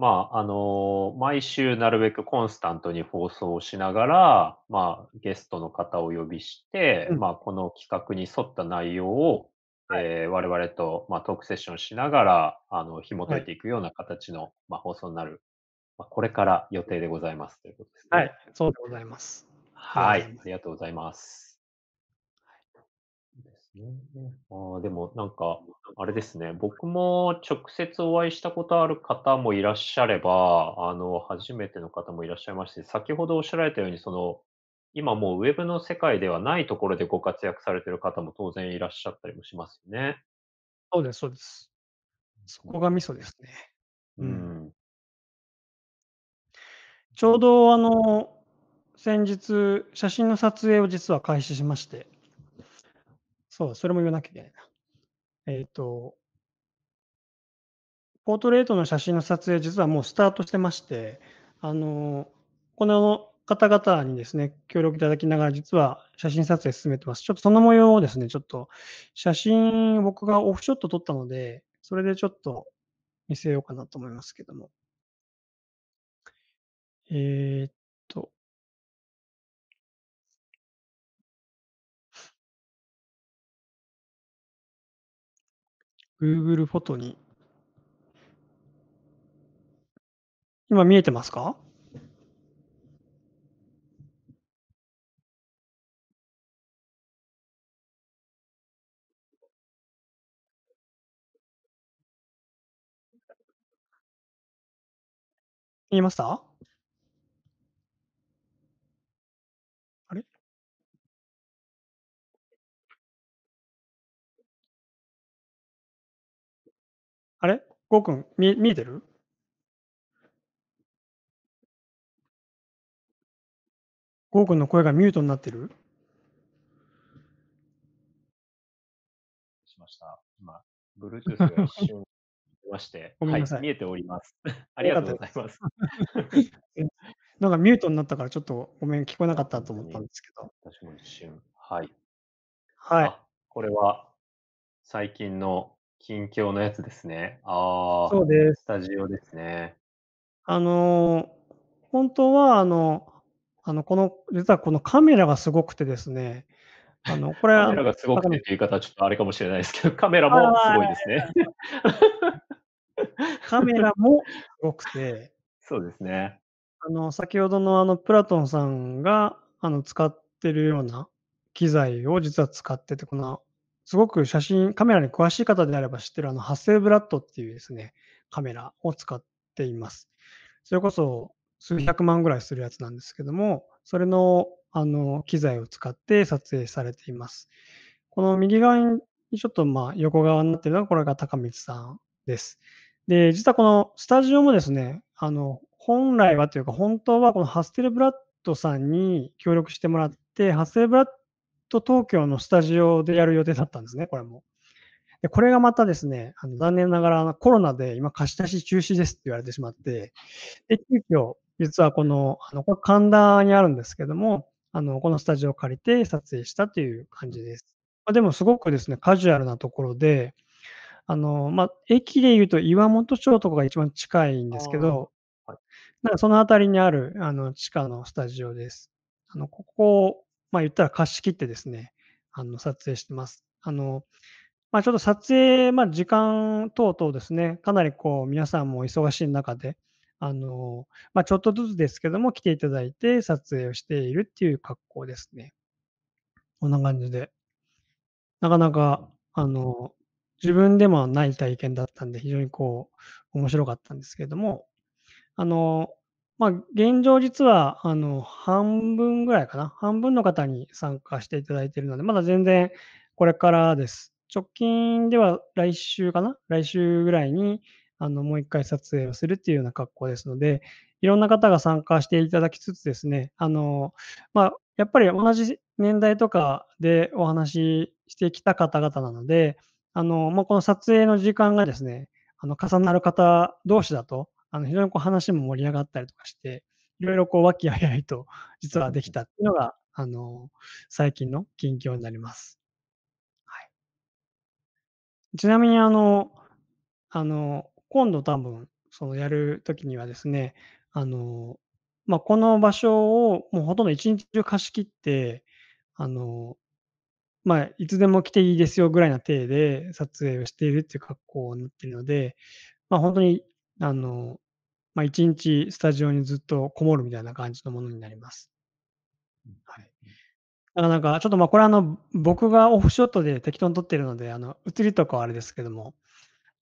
まあ、あの毎週なるべくコンスタントに放送をしながら、まあ、ゲストの方をお呼びして、うん、まあ、この企画に沿った内容を、はい、えー、我々と、まあ、トークセッションしながら、あの、紐解いていくような形の、はい、まあ、放送になる、まあ、これから予定でございますということですね。はい、そうでございます。はい、ありがとうございます。ああ、でもなんか、あれですね、僕も直接お会いしたことある方もいらっしゃれば、あの、初めての方もいらっしゃいまして、先ほどおっしゃられたように、その、今もうウェブの世界ではないところでご活躍されてる方も当然いらっしゃったりもしますよね。そうですそうです。そこがミソですね。うん。ちょうどあの、先日、写真の撮影を実は開始しまして。そう、それも言わなきゃいけないな。えっ、と、ポートレートの写真の撮影、実はもうスタートしてまして、あの、この方々にですね、協力いただきながら、実は写真撮影進めてます。ちょっとその模様をですね、ちょっと写真、僕がオフショット撮ったので、それでちょっと見せようかなと思いますけども。えー、Google フォトに。今見えてますか見えましたゴーくん、み、見えてるゴーくんの声がミュートになってるしました。今、Bluetooth が一瞬まして、い、はい、見えております。ありがとうございます。なんかミュートになったから、ちょっとごめん、聞こえなかったと思ったんですけど。私も一瞬。はい。はい。これは、最近の近況のやつですね。ああ、そうです。スタジオですね。あのー、本当は、あの、あの、この、実はこのカメラがすごくてですね、あの、これは。カメラがすごくてっていう言い方はちょっとあれかもしれないですけど、カメラもすごいですね。カメラもすごくて。そうですね。あの、先ほどのあの、プラトンさんが、あの、使ってるような機材を実は使ってて、このすごく写真、カメラに詳しい方であれば知ってるあの、ハッセルブラッドっていうですね、カメラを使っています。それこそ数百万ぐらいするやつなんですけども、それのあの機材を使って撮影されています。この右側にちょっとまあ横側になってるのがこれが高光さんです。で、実はこのスタジオもですね、あの、本来はというか本当はこのハッセルブラッドさんに協力してもらって、ハッセルブラット東京のスタジオでやる予定だったんですね、これも。でこれがまたですね、あの残念ながらコロナで今貸し出し中止ですって言われてしまって、で、急遽、実はこの、あの、これ神田にあるんですけども、あの、このスタジオを借りて撮影したという感じです。まあ、でもすごくですね、カジュアルなところで、あの、まあ、駅で言うと岩本町とかが一番近いんですけど、なんかその辺りにあるあの地下のスタジオです。あのここまあ、言ったら貸し切ってですね、あの撮影してます。あのまあ、ちょっと撮影、まあ、時間等々ですね、かなりこう皆さんも忙しい中で、あのまあ、ちょっとずつですけども、来ていただいて撮影をしているっていう格好ですね。こんな感じで。なかなか、あの、自分でもない体験だったんで、非常にこう、面白かったんですけれども、あの、まあ、現状実は、あの、半分ぐらいかな。半分の方に参加していただいているので、まだ全然これからです。直近では来週かな来週ぐらいに、あの、もう一回撮影をするっていうような格好ですので、いろんな方が参加していただきつつですね、あの、まあ、やっぱり同じ年代とかでお話ししてきた方々なので、あの、まあ、この撮影の時間がですね、あの、重なる方同士だと、あの非常にこう話も盛り上がったりとかして、いろいろこう和気あいあいと 実はできたっていうのが、あの、最近の近況になります。はい。ちなみにあの、あの、今度多分、そのやるときにはですね、あの、まあ、この場所をもうほとんど一日中貸し切って、あの、まあ、いつでも来ていいですよぐらいな体で撮影をしているっていう格好になっているので、まあ、本当にあの、まあ、一日スタジオにずっとこもるみたいな感じのものになります。はい。なかなか、ちょっとまあこれあの、僕がオフショットで適当に撮ってるので、あの、映りとかはあれですけども、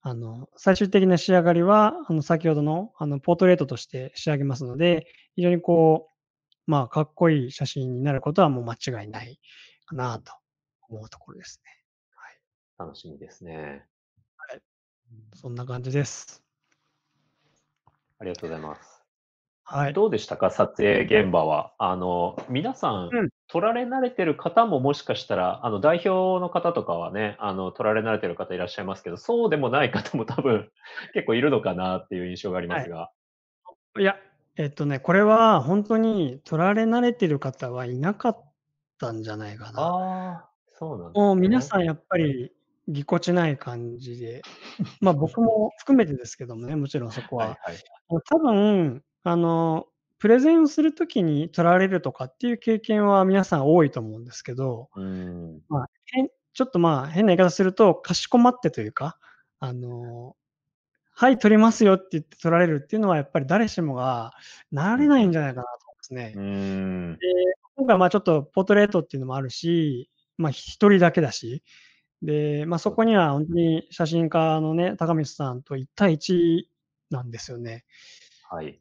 あの、最終的な仕上がりは、あの、先ほどの、あの、ポートレートとして仕上げますので、非常にこう、まあ、かっこいい写真になることはもう間違いないかなと思うところですね。はい。楽しみですね。はい。そんな感じです。ありがとうございます。はい、どうでしたか、撮影現場は。あの皆さん、うん、撮られ慣れてる方ももしかしたら、あの代表の方とかはね、あの撮られ慣れてる方いらっしゃいますけど、そうでもない方も 多分結構いるのかなっていう印象がありますが。はい、いや、えっとね、これは本当に撮られ慣れてる方はいなかったんじゃないかな。あそうなんです、ね、もう皆さんやっぱりぎこちない感じで、まあ僕も含めてですけどもね、もちろんそこは。はいはい、多分、あの、プレゼンをするときに取られるとかっていう経験は皆さん多いと思うんですけど、うんまあ、ちょっとまあ変な言い方すると、かしこまってというか、あの、はい、取りますよって言って取られるっていうのは、やっぱり誰しもがなれないんじゃないかなと思いますね。うん、で今回、まあちょっとポートレートっていうのもあるし、まあ一人だけだし、で、まあ、そこには本当に写真家のね、高光さんと1対1なんですよね。はい。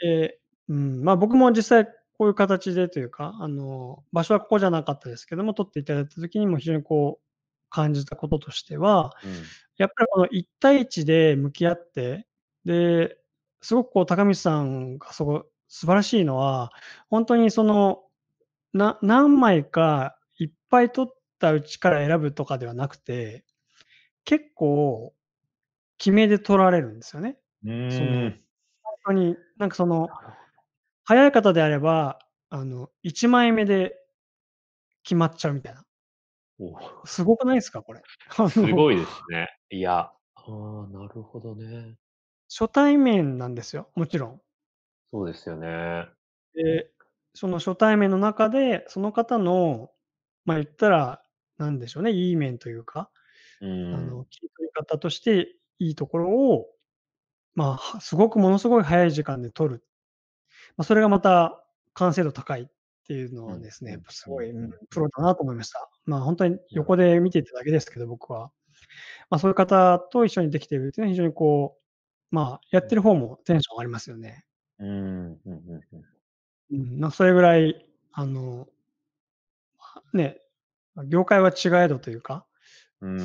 で、うんまあ、僕も実際こういう形でというか、あの、場所はここじゃなかったですけども、撮っていただいた時にも非常にこう、感じたこととしては、うん、やっぱりこの1対1で向き合って、で、すごくこう、高光さんがそこ、素晴らしいのは、本当にその、何枚かいっぱい撮ってたうちから選ぶとかではなくて、結構、決めで取られるんですよね。うん。本当に、なんかその、早い方であれば、あの、1枚目で決まっちゃうみたいな。すごくないですか、これ。すごいですね。いや。ああ、なるほどね。初対面なんですよ、もちろん。そうですよね。で、その初対面の中で、その方の、まあ言ったら、なんでしょうね、いい面というか、うあの、切り取り方としていいところを、まあ、すごくものすごい早い時間で撮る。まあ、それがまた完成度高いっていうのはですね、うん、すごい、プロだなと思いました。まあ、本当に横で見ていただけですけど、僕は。まあ、そういう方と一緒にできているっていうのは非常にこう、まあ、やってる方もテンション上がりますよね。うん、うん、うん、うん。うん、まあ、それぐらい、あの、ね、業界は違えどというか、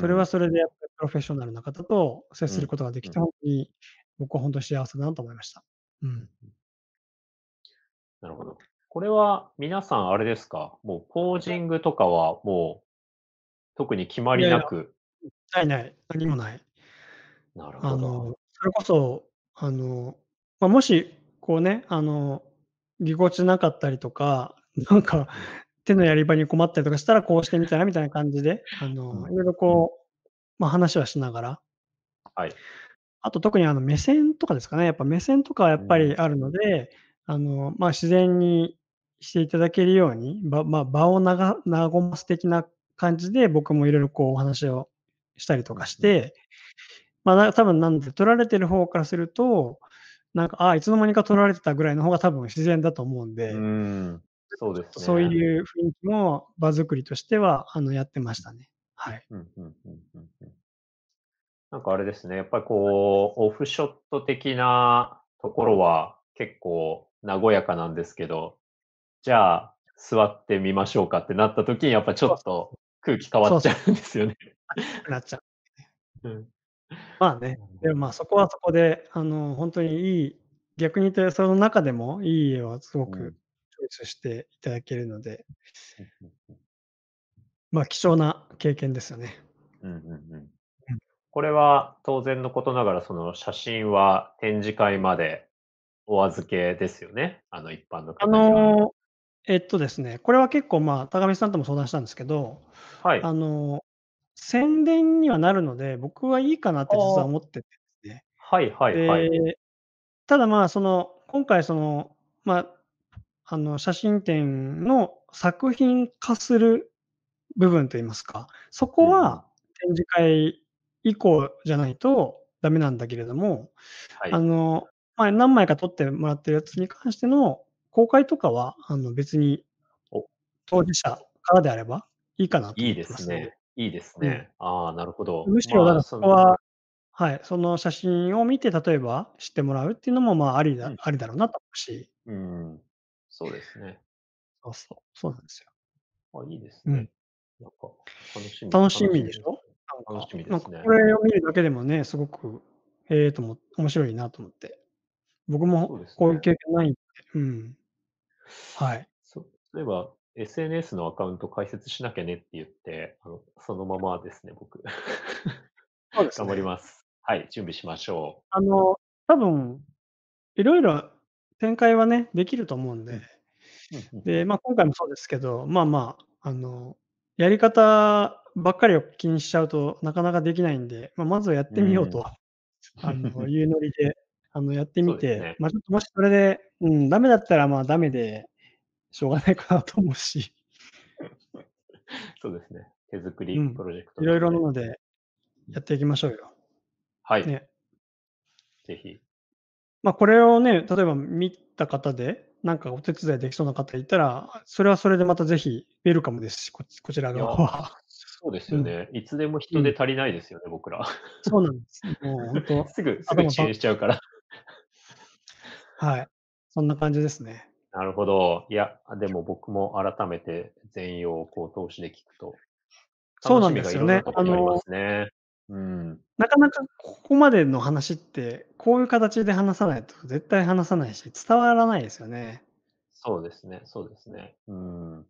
それはそれでやっぱりプロフェッショナルな方と接することができて、本当に僕は本当幸せだなと思いました。うん。なるほど。これは皆さんあれですかもうポージングとかはもう特に決まりなく。ないない、何もない。なるほど。あの、それこそ、あの、まあ、もし、こうね、あの、ぎこちなかったりとか、なんか、手のやり場に困ったりとかしたらこうしてみたらみたいな感じで、あの、いろいろこう、まあ、話はしながら。はい。あと特にあの目線とかですかね。やっぱ目線とかはやっぱりあるので、あの、まあ、自然にしていただけるように、ばまあ、場を和ます的な感じで僕もいろいろこうお話をしたりとかして、まあ、多分なんで、取られてる方からすると、なんか、あいつの間にか取られてたぐらいの方が多分自然だと思うんで、そうです、ね、そういう雰囲気も場作りとしてはあのやってましたね。はい。なんかあれですね、やっぱりこう、オフショット的なところは結構和やかなんですけど、じゃあ座ってみましょうかってなった時に、やっぱちょっと空気変わっちゃうんですよね。なっちゃう。うん、まあね、でもまあそこはそこで、あの、本当にいい、逆に言うとその中でもいい家はすごくスしていただけるので、まあ、貴重な経験ですよね。これは当然のことながら、その写真は展示会までお預けですよね、あの一般の方には。あのえっとですね、これは結構、まあ、高見さんとも相談したんですけど、はい、あの宣伝にはなるので、僕はいいかなって実は思っててですね。はいはいはい。ただまあ、その今回その、まあ、あの写真展の作品化する部分といいますか、そこは展示会以降じゃないとダメなんだけれども、はい、あの、まあ、何枚か撮ってもらってるやつに関しての公開とかは、あの別に当事者からであればいいかなと、ね、いいですね。いいですね。ああ、なるほど。むしろ、だからそこは、まあそ、はい、その写真を見て、例えば知ってもらうっていうのも、まあ、ありだ、うん、ありだろうなと思うし。うんそうですね。そうそう。そうなんですよ。あ、いいですね。うん、なんか楽しみ。楽しみでしょ楽しみですね。これを見るだけでもね、すごく、ええー、とも、面白いなと思って。僕もこういう経験ないんで、うでね、うん。はい。そう例えば、SNS のアカウント開設しなきゃねって言って、あのそのままですね、僕。そうです、ね、頑張ります。はい、準備しましょう。あの、多分、いろいろ展開はね、できると思うんで、で、まあ、今回もそうですけど、まあまあ、あの、やり方ばっかりを気にしちゃうとなかなかできないんで、まあ、まずはやってみようと、うん、あのいうノリであのやってみて、ね、まあ、ちょっともしそれで、うん、ダメだったらまあダメでしょうがないかなと思うし。そうですね。手作りプロジェクト、ねうん、いろいろなのでやっていきましょうよ。はい。ね、ぜひ。まあ、これをね、例えば見た方で、なんかお手伝いできそうな方いたら、それはそれでまたぜひ、ウェルカムですし、ここちら側は。そうですよね、うん、いつでも人で足りないですよね、うん、僕ら。そうなんです。もう本当 すぐ、すぐ遅延しちゃうからはい。そんな感じですね。なるほど。いや、でも僕も改めて全容をこう投資で聞くと、そうなんですよね。あの、うん、なかなかここまでの話って、こういう形で話さないと絶対話さないし、伝わらないですよね。そうですね、そうですね。うん。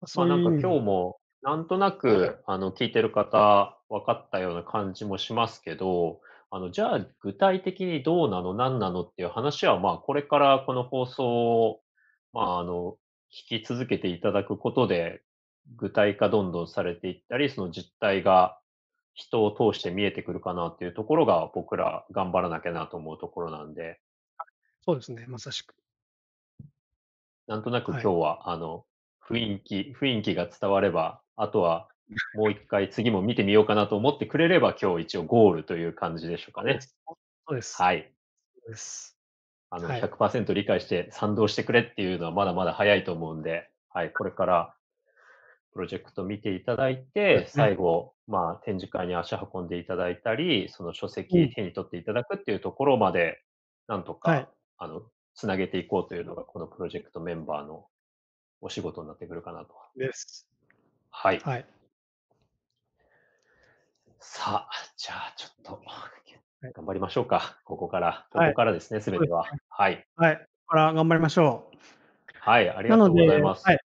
まあなんか今日も、なんとなく、あの、聞いてる方、分かったような感じもしますけど、あの、じゃあ具体的にどうなの、何なのっていう話は、まあ、これからこの放送を、まあ、あの、聞き続けていただくことで、具体化どんどんされていったり、その実態が人を通して見えてくるかなっていうところが僕ら頑張らなきゃなと思うところなんで、そうですね、まさしく。なんとなく今日は、はい、あの、雰囲気、雰囲気が伝われば、あとはもう一回次も見てみようかなと思ってくれれば今日一応ゴールという感じでしょうかね。そうです。はい。そうです。あの、はい、100%理解して賛同してくれっていうのはまだまだ早いと思うんで、はい、これからプロジェクト見ていただいて、最後、まあ、展示会に足を運んでいただいたり、その書籍手に取っていただくっていうところまで、なんとか、あの、つなげていこうというのが、このプロジェクトメンバーのお仕事になってくるかなと。です。はい。はい。さあ、じゃあ、ちょっと、頑張りましょうか。ここから、ここからですね、すべては。はい。はい。から頑張りましょう。はい、ありがとうございます。はい。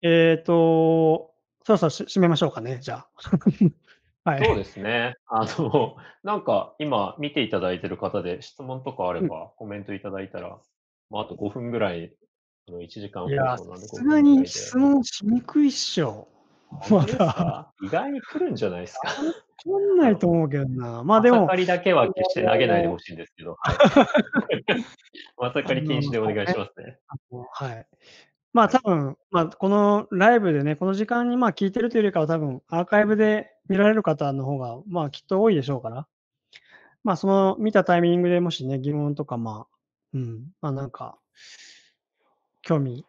えっと、そろそろし締めましょうかね、じゃあ。はい。そうですね。あの、なんか今見ていただいてる方で質問とかあれば、コメントいただいたら、まあ、あと5分ぐらい、あの1時間いや、さすがに質問しにくいっしょ。まだ。意外に来るんじゃないですか。来んないと思うけどな。まあでも。まさかりだけは決して投げないでほしいんですけど。まさかり禁止でお願いしますね。はい。まあ多分、まあこのライブでね、この時間にまあ聞いてるというよりかは多分アーカイブで見られる方の方がまあきっと多いでしょうから、まあその見たタイミングでもしね、疑問とかまあ、うん、まあなんか、興味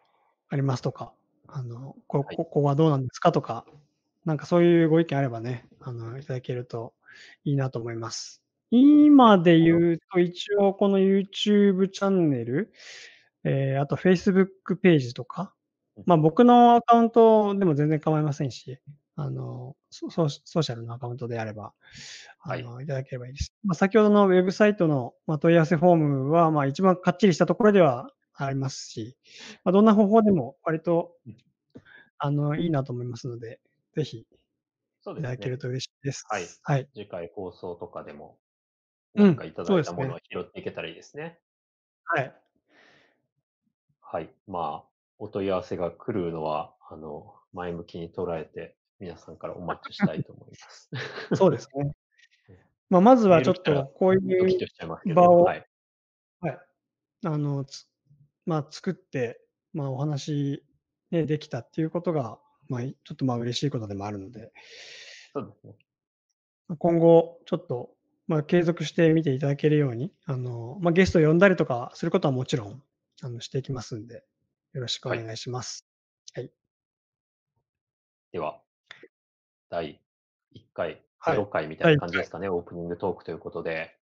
ありますとか、あの、こここはどうなんですかとか、なんかそういうご意見あればね、あの、いただけるといいなと思います。今で言うと、一応この YouTube チャンネル、えー、あと Facebook ページとか、まあ僕のアカウントでも全然構いませんし、あの、ソソーシャルのアカウントであれば、あの、はい、いただければいいです。まあ、先ほどのウェブサイトの、まあ、問い合わせフォームは、まあ、一番かっちりしたところではありますし、まあ、どんな方法でも割と、あの、いいなと思いますので、ぜひ、いただけると嬉しいです。ね、はい。はい、次回放送とかでも、なんかいただいたものを拾っていけたらいいですね。うん、すねはい。はい。まあ、お問い合わせが来るのは、あの、前向きに捉えて、皆さんからお待ちしたいと思います。そうですね。まあ、まずはちょっと、こういう場を、はい、はい。あの、まあ、作って、まあ、お話、ね、できたっていうことが、まあ、ちょっとまあ、嬉しいことでもあるので、そうですね。今後、ちょっと、まあ、継続して見ていただけるように、あの、まあ、ゲストを呼んだりとかすることはもちろんあの、していきますんで、よろしくお願いします。はい。では、第1回、0回みたいな感じですかね、オープニングトークということで。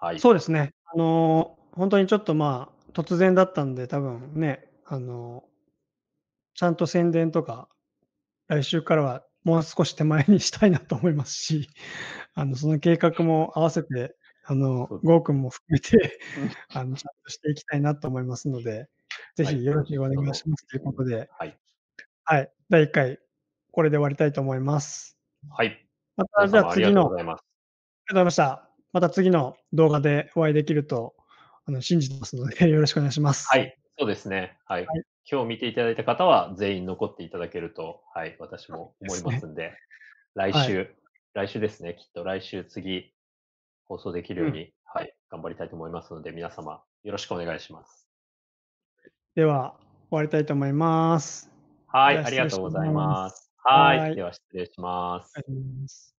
はい。そうですね。あのー本当にちょっとまあ、突然だったんで、多分ね、あのーちゃんと宣伝とか、来週からはもう少し手前にしたいなと思いますし、あの、その計画も合わせてあの、ゴー君も含めて、あの、ちゃんとしていきたいなと思いますので、ぜひよろしくお願いしますということで、はい。はい、第1回、これで終わりたいと思います。はい。また、じゃあ次の、ありがとうございました。また次の動画でお会いできると、あの、信じてますので、よろしくお願いします。はい。そうですね。はい。はい、今日見ていただいた方は、全員残っていただけると、はい、私も思いますんで、でね、来週、はい、来週ですね、きっと来週次、放送できるように、うん、はい、頑張りたいと思いますので、皆様、よろしくお願いします。では、終わりたいと思います。はい、ありがとうございます。はい、では失礼します。